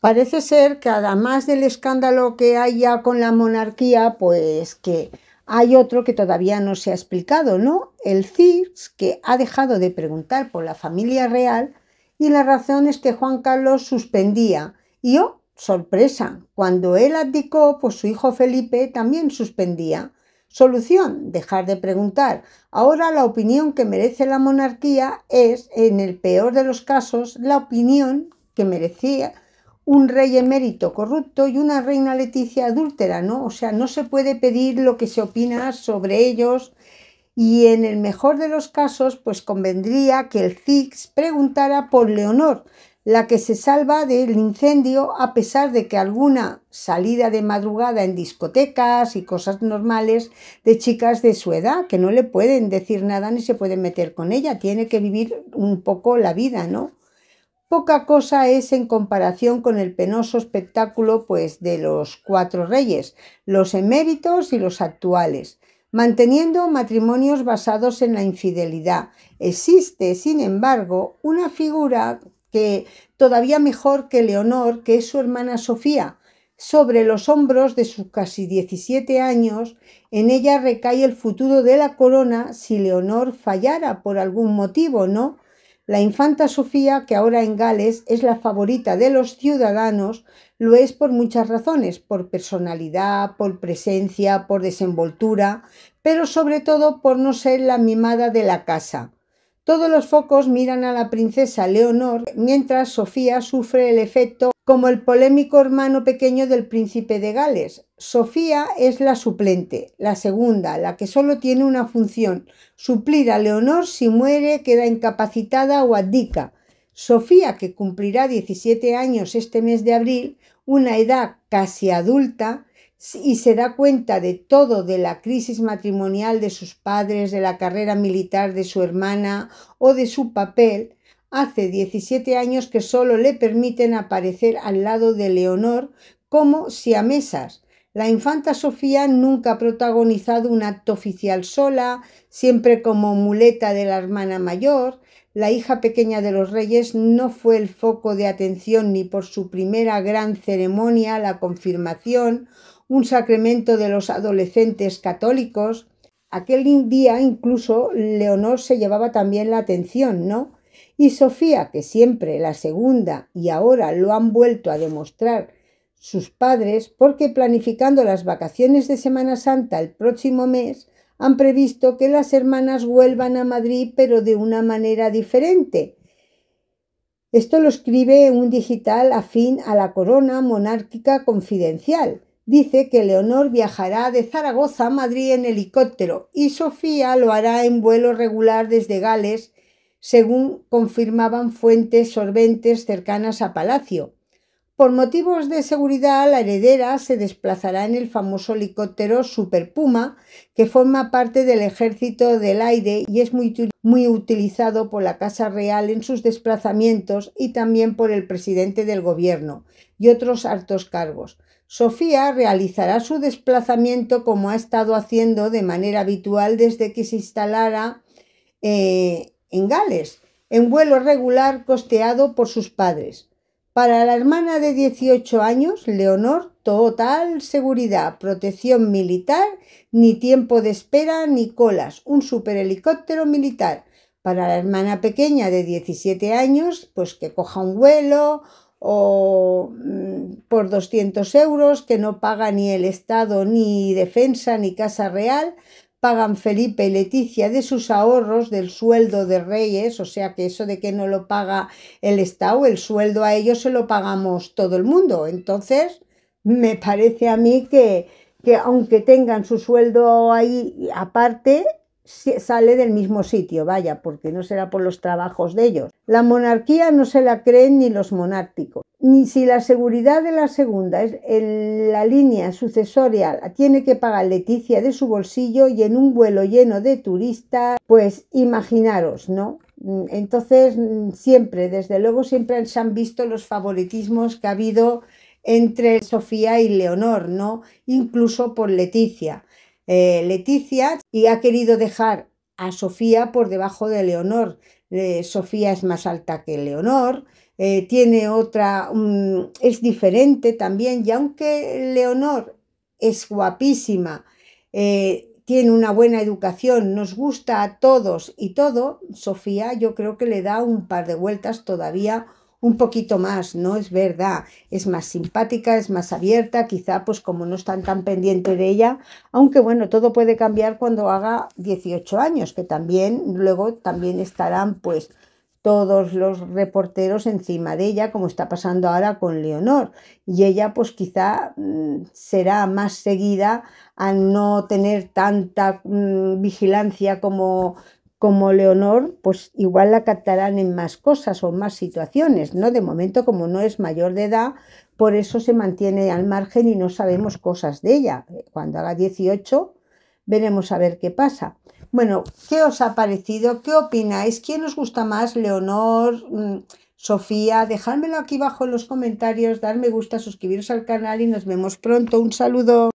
Parece ser que además del escándalo que hay ya con la monarquía, pues que hay otro que todavía no se ha explicado, ¿no? El CIRS, que ha dejado de preguntar por la familia real y la razón es que Juan Carlos suspendía. Y oh, sorpresa, cuando él abdicó, pues su hijo Felipe también suspendía. Solución, dejar de preguntar. Ahora la opinión que merece la monarquía es, en el peor de los casos, la opinión que merecía un rey emérito corrupto y una reina Leticia adúltera, ¿no? O sea, no se puede pedir lo que se opina sobre ellos y en el mejor de los casos, pues convendría que el CIX preguntara por Leonor, la que se salva del incendio a pesar de que alguna salida de madrugada en discotecas y cosas normales de chicas de su edad, que no le pueden decir nada ni se pueden meter con ella, tiene que vivir un poco la vida, ¿no? Poca cosa es en comparación con el penoso espectáculo pues, de los cuatro reyes, los eméritos y los actuales, manteniendo matrimonios basados en la infidelidad. Existe, sin embargo, una figura que todavía mejor que Leonor, que es su hermana Sofía. Sobre los hombros de sus casi 17 años, en ella recae el futuro de la corona si Leonor fallara por algún motivo, ¿no? La infanta Sofía, que ahora en Gales es la favorita de los ciudadanos, lo es por muchas razones, por personalidad, por presencia, por desenvoltura, pero sobre todo por no ser la mimada de la casa. Todos los focos miran a la princesa Leonor mientras Sofía sufre el efecto como el polémico hermano pequeño del príncipe de Gales. Sofía es la suplente, la segunda, la que solo tiene una función, suplir a Leonor si muere, queda incapacitada o abdica. Sofía, que cumplirá 17 años este mes de abril, una edad casi adulta, y se da cuenta de todo, de la crisis matrimonial de sus padres, de la carrera militar de su hermana o de su papel, hace 17 años que solo le permiten aparecer al lado de Leonor como si a mesas. La infanta Sofía nunca ha protagonizado un acto oficial sola, siempre como muleta de la hermana mayor. La hija pequeña de los reyes no fue el foco de atención ni por su primera gran ceremonia, la confirmación, un sacramento de los adolescentes católicos. Aquel día incluso Leonor se llevaba también la atención, ¿no? Y Sofía, que siempre la segunda y ahora lo han vuelto a demostrar sus padres, porque planificando las vacaciones de Semana Santa el próximo mes, han previsto que las hermanas vuelvan a Madrid, pero de una manera diferente. Esto lo escribe un digital afín a la corona monárquica confidencial. Dice que Leonor viajará de Zaragoza a Madrid en helicóptero y Sofía lo hará en vuelo regular desde Gales, según confirmaban fuentes sorbentes cercanas a Palacio. Por motivos de seguridad, la heredera se desplazará en el famoso helicóptero Super Puma, que forma parte del ejército del aire y es muy, muy, utilizado por la Casa Real en sus desplazamientos y también por el presidente del gobierno y otros altos cargos. Sofía realizará su desplazamiento como ha estado haciendo de manera habitual desde que se instalara eh, en Gales, en vuelo regular costeado por sus padres. Para la hermana de 18 años, Leonor, total seguridad, protección militar, ni tiempo de espera ni colas, un superhelicóptero militar. Para la hermana pequeña de 17 años, pues que coja un vuelo o mm, por 200 euros que no paga ni el Estado, ni Defensa, ni Casa Real, pagan Felipe y Leticia de sus ahorros del sueldo de Reyes, o sea que eso de que no lo paga el Estado, el sueldo a ellos se lo pagamos todo el mundo. Entonces, me parece a mí que, que aunque tengan su sueldo ahí aparte, sale del mismo sitio, vaya, porque no será por los trabajos de ellos. La monarquía no se la creen ni los monárquicos. Ni si la seguridad de la segunda es en la línea sucesoria tiene que pagar Leticia de su bolsillo y en un vuelo lleno de turistas, pues imaginaros, ¿no? Mm, entonces, mm, siempre, desde luego, siempre se han visto los favoritismos que ha habido entre Sofía y Leonor, ¿no? Incluso por Leticia. Eh, Leticia y ha querido dejar a Sofía por debajo de Leonor. Eh, Sofía es más alta que Leonor, eh, tiene otra, mm, es diferente también, y aunque Leonor es guapísima, tiene una buena educación, nos gusta a todos y todo, Sofía yo creo que le da un par de vueltas todavía un poquito más, ¿no? Es verdad, es más simpática, es más abierta, quizá pues como no están tan pendiente de ella, aunque bueno, todo puede cambiar cuando haga 18 años, que también luego también estarán pues todos los reporteros encima de ella, como está pasando ahora con Leonor. Y ella pues quizá mm, será más seguida a no tener tanta mm, vigilancia como como Leonor, pues igual la captarán en más cosas o más situaciones, ¿no? De momento, como no es mayor de edad, por eso se mantiene al margen y no sabemos cosas de ella. Cuando haga 18, veremos a ver qué pasa. Bueno, ¿qué os ha parecido? ¿Qué opináis? ¿Quién os gusta más? ¿Leonor? Mm, ¿Sofía? dejadmelo aquí abajo en los comentarios, darme gusta, suscribiros al canal y nos vemos pronto. Un saludo.